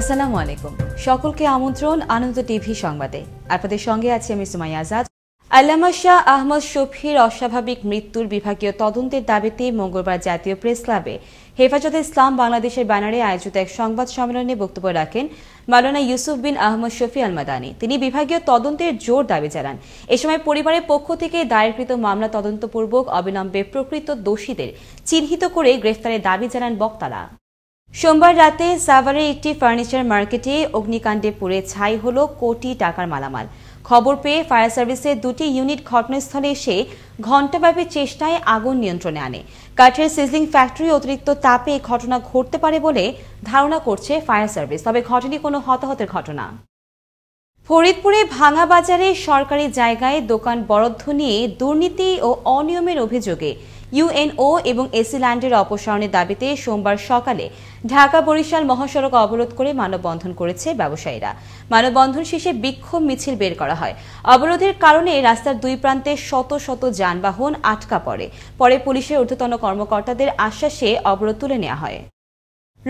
আসসালামু আলাইকুম সকলকে আমন্ত্রণ আনন্দ টিভি সংবাদে আপনাদের সঙ্গে আছে আমি সুমাই আজাদ আল্লামা শাহ আহমদ শফির অস্বাভাবিক মৃত্যুর বিভাগীয় তদন্তের দাবিতে মঙ্গলবার জাতীয় প্রেস ক্লাবে হেফাজত ইসলাম বাংলাদেশের ব্যানারে আয়োজিত এক সংবাদ সম্মেলনে বক্তব্য রাখেন মালানা ইউসুফ বিন আহমদ শফি আল মাদানি তিনি বিভাগীয় তদন্তের জোর দাবি জানান এ সময় পরিবারের পক্ষ থেকে দায়েরকৃত মামলা তদন্তপূর্বক অবিলম্বে প্রকৃত দোষীদের চিহ্নিত করে গ্রেফতারের দাবি জানান বক্তারা সোমবার রাতে সাভারে একটি ফার্নিচার মার্কেটে অগ্নিকাণ্ডে পুড়ে ছাই হলো কোটি টাকার মালামাল খবর পেয়ে ফায়ার সার্ভিসের দুটি ইউনিট ঘটনাস্থলে এসে ঘণ্টাব্যাপী চেষ্টায় আগুন নিয়ন্ত্রণে আনে কাঠের সিজলিং ফ্যাক্টরি অতিরিক্ত তাপে ঘটনা ঘটতে পারে বলে ধারণা করছে ফায়ার সার্ভিস তবে ঘটেনি কোনো হতাহতের ঘটনা ফরিদপুরে ভাঙা বাজারে সরকারি জায়গায় দোকান বরাদ্দ নিয়ে দুর্নীতি ও অনিয়মের অভিযোগে ইউএনও এবং এসি ল্যান্ডের অপসারণের দাবিতে সোমবার সকালে ঢাকা বরিশাল মহাসড়ক অবরোধ করে মানববন্ধন করেছে ব্যবসায়ীরা মানববন্ধন শেষে বিক্ষোভ মিছিল বের করা হয় অবরোধের কারণে রাস্তার দুই প্রান্তে শত শত যানবাহন আটকা পড়ে পরে পুলিশের ঊর্ধ্বতন কর্মকর্তাদের আশ্বাসে অবরোধ তুলে নেওয়া হয়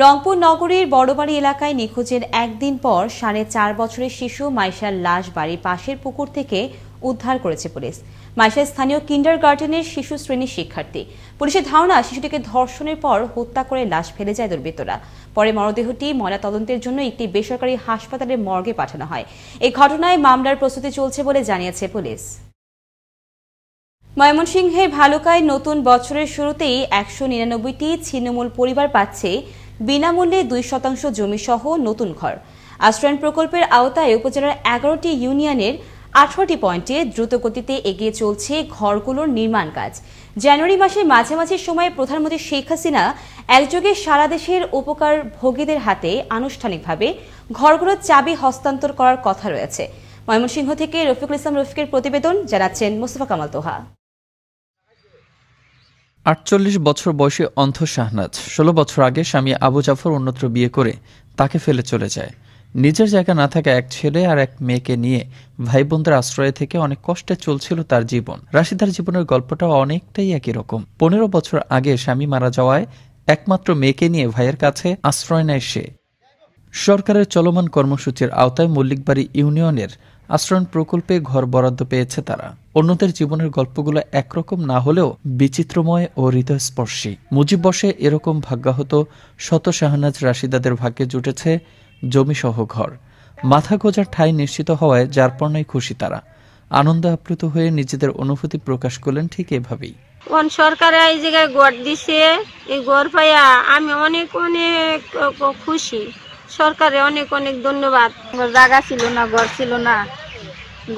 রংপুর নগরীর বড়বাড়ি এলাকায় নিখোঁজের একদিন পর সাড়ে চার বছরের শিশু মাইশার লাশ বাড়ির পাশের পুকুর থেকে উদ্ধার করেছে পুলিশ মাইশার স্থানীয় কিন্ডার গার্ডেনের শিশু শ্রেণীর শিক্ষার্থী পুলিশের ধারণা শিশুটিকে ধর্ষণের পর হত্যা করে লাশ ফেলে যায় দুর্বৃত্তরা পরে মরদেহটি তদন্তের জন্য একটি বেসরকারি হাসপাতালের মর্গে পাঠানো হয় এই ঘটনায় মামলার প্রস্তুতি চলছে বলে জানিয়েছে পুলিশ ময়মনসিংহের ভালুকায় নতুন বছরের শুরুতেই একশো নিরানব্বইটি ছিন্নমূল পরিবার পাচ্ছে বিনামূল্যে দুই শতাংশ জমিসহ নতুন ঘর আশ্রয়ণ প্রকল্পের আওতায় উপজেলার এগারোটি ইউনিয়নের আঠারোটি পয়েন্টে দ্রুতগতিতে এগিয়ে চলছে ঘরগুলোর নির্মাণ কাজ জানুয়ারি মাসের মাঝামাঝি সময়ে প্রধানমন্ত্রী শেখ হাসিনা একযোগে সারা দেশের উপকার ভোগীদের হাতে আনুষ্ঠানিকভাবে ঘরগুলোর চাবি হস্তান্তর করার কথা রয়েছে ময়মনসিংহ থেকে রফিকুল ইসলাম রফিকের প্রতিবেদন জানাচ্ছেন মোস্তফা কামাল তোহা আটচল্লিশ বছর বয়সী অন্ধ শাহনাজ ষোলো বছর আগে স্বামী আবু জাফর অন্যত্র বিয়ে করে তাকে ফেলে চলে যায় নিজের জায়গা না থাকা এক ছেলে আর এক মেয়েকে নিয়ে ভাই বোনদের আশ্রয় থেকে অনেক কষ্টে চলছিল তার জীবন রাশিদার জীবনের গল্পটাও অনেকটাই একই রকম পনেরো বছর আগে স্বামী মারা যাওয়ায় একমাত্র মেয়েকে নিয়ে ভাইয়ের কাছে আশ্রয় নেয় সে সরকারের চলমান কর্মসূচির আওতায় মল্লিকবাড়ি ইউনিয়নের আশ্রয়ণ প্রকল্পে ঘর বরাদ্দ পেয়েছে তারা অন্যদের জীবনের গল্পগুলো একরকম না হলেও বিচিত্রময় ও হৃদয়স্পর্শী মুজিব বসে এরকম ভাগ্যাহত শত শাহনাজ রাশিদাদের ভাগ্যে জুটেছে জমিসহ ঘর মাথা গোজার ঠাই নিশ্চিত হওয়ায় যার যারপর্ণায় খুশি তারা আনন্দ আপ্লুত হয়ে নিজেদের অনুভূতি প্রকাশ করলেন ঠিক এভাবেই কোন সরকারে এই জায়গায় গড় দিছে এই গড় পাইয়া আমি অনেক অনেক খুশি সরকারে অনেক অনেক ধন্যবাদ জায়গা ছিল না ঘর ছিল না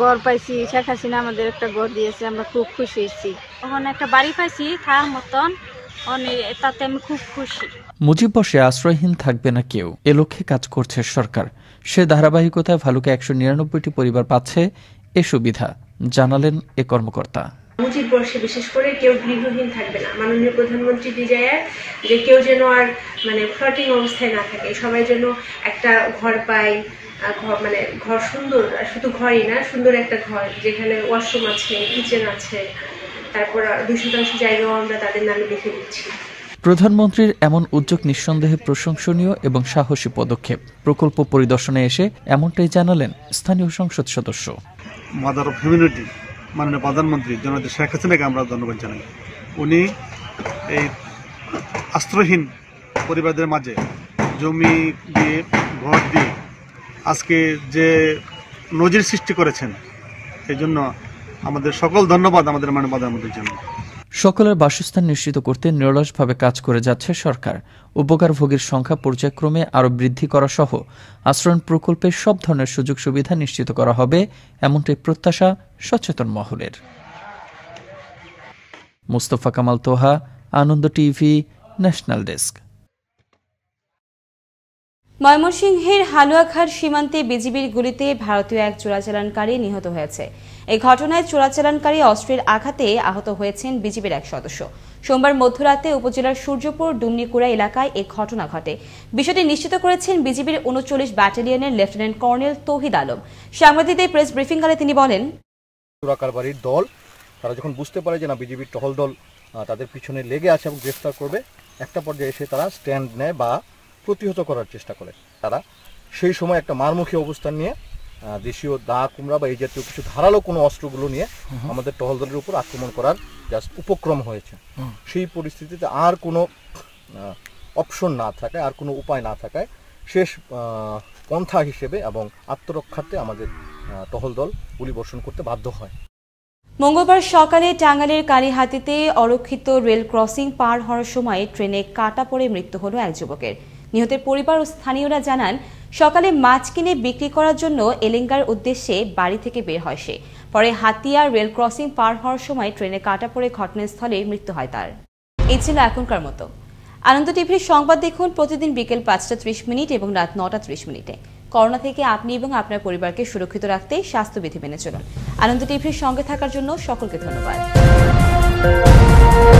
ঘর পাইছি শেখ হাসিনা আমাদের একটা ঘর দিয়েছে আমরা খুব খুশি হয়েছি ওখানে একটা বাড়ি পাইছি তার মতন তাতে আমি খুব খুশি আশ্রয়হীন থাকবে না কেউ এ লক্ষ্যে কাজ করছে সরকার সে ধারাবাহিকতায় ভালুকে একশো নিরানব্বইটি পরিবার পাচ্ছে এ সুবিধা জানালেন এ কর্মকর্তা বর্ষে বিশেষ করে কেউ গৃহহীন থাকবে না মাননীয় প্রধানমন্ত্রী ডিজায়ার যে কেউ যেন আর মানে ফ্লটিং অবস্থায় না থাকে সবাই যেন একটা ঘর পায় মানে ঘর সুন্দর শুধু ঘরই না সুন্দর একটা ঘর যেখানে ওয়াশরুম আছে কিচেন আছে তারপর দুই শতাংশ জায়গাও আমরা তাদের নামে লিখে দিচ্ছি প্রধানমন্ত্রীর এমন উদ্যোগ নিঃসন্দেহে প্রশংসনীয় এবং সাহসী পদক্ষেপ প্রকল্প পরিদর্শনে এসে এমনটাই জানালেন স্থানীয় সংসদ সদস্য মাদার অফ হিউম্যানিটি মাননীয় প্রধানমন্ত্রী জনতা শেখ হাসিনাকে আমরা ধন্যবাদ জানাই উনি এই আশ্রয়হীন পরিবারদের মাঝে জমি দিয়ে ঘর দিয়ে আজকে যে নজির সৃষ্টি করেছেন এই জন্য আমাদের সকল ধন্যবাদ আমাদের মাননীয় প্রধানমন্ত্রীর জন্য সকলের বাসস্থান নিশ্চিত করতে নিরলসভাবে কাজ করে যাচ্ছে সরকার উপকারভোগীর সংখ্যা পর্যায়ক্রমে আরও বৃদ্ধি করা সহ আশ্রয়ণ প্রকল্পে সব ধরনের সুযোগ সুবিধা নিশ্চিত করা হবে এমনটাই প্রত্যাশা সচেতন মহলের Mustafa Kamal Toha Ananda TV national desk ময়মনসিংহের হালুয়াঘাট সীমান্তে বিজিবির গুলিতে ভারতীয় এক চোরাচালানকারী নিহত হয়েছে এই ঘটনায় চোরাচালানকারী অস্ত্রের আঘাতে আহত হয়েছেন বিজেপির এক সদস্য সোমবার মধ্যরাতে উপজেলার সূর্যপুর ডুমনিকুড়া এলাকায় এ ঘটনা ঘটে বিষয়টি নিশ্চিত করেছেন বিজিবির উনচল্লিশ ব্যাটালিয়নের লেফটেন্যান্ট কর্নেল তহিদ আলম সাংবাদিকদের প্রেস ব্রিফিংকালে তিনি বলেন দল তারা যখন বুঝতে পারে যে না বিজেপির টহল দল তাদের পিছনে লেগে আছে এবং গ্রেফতার করবে একটা পর্যায়ে এসে তারা স্ট্যান্ড নেয় বা প্রতিহত করার চেষ্টা করে তারা সেই সময় একটা মারমুখী অবস্থান নিয়ে দেশীয় দা কুমড়া বা এই জাতীয় কিছু ধারালো কোনো অস্ত্রগুলো নিয়ে আমাদের টহলদলের উপর আক্রমণ করার জাস্ট উপক্রম হয়েছে সেই পরিস্থিতিতে আর কোনো অপশন না থাকায় আর কোনো উপায় না থাকায় শেষ পন্থা হিসেবে এবং আত্মরক্ষার্থে আমাদের টহলদল গুলি বর্ষণ করতে বাধ্য হয় মঙ্গলবার সকালে টাঙ্গালের কালীহাতিতে অরক্ষিত রেল ক্রসিং পার হওয়ার সময় ট্রেনে কাটা পড়ে মৃত্যু হলো এক যুবকের নিহতের পরিবার ও স্থানীয়রা জানান সকালে মাছ কিনে বিক্রি করার জন্য এলেঙ্গার উদ্দেশ্যে বাড়ি থেকে বের হয় সে পরে হাতিয়া রেল ক্রসিং পার হওয়ার সময় ট্রেনে কাটা পড়ে ঘটনাস্থলে মৃত্যু হয় তার এই ছিল এখনকার মতো আনন্দ টিভির সংবাদ দেখুন প্রতিদিন বিকেল পাঁচটা ত্রিশ মিনিট এবং রাত নটা ত্রিশ মিনিটে করোনা থেকে আপনি এবং আপনার পরিবারকে সুরক্ষিত রাখতে স্বাস্থ্যবিধি মেনে চলুন আনন্দ টিভির সঙ্গে থাকার জন্য সকলকে ধন্যবাদ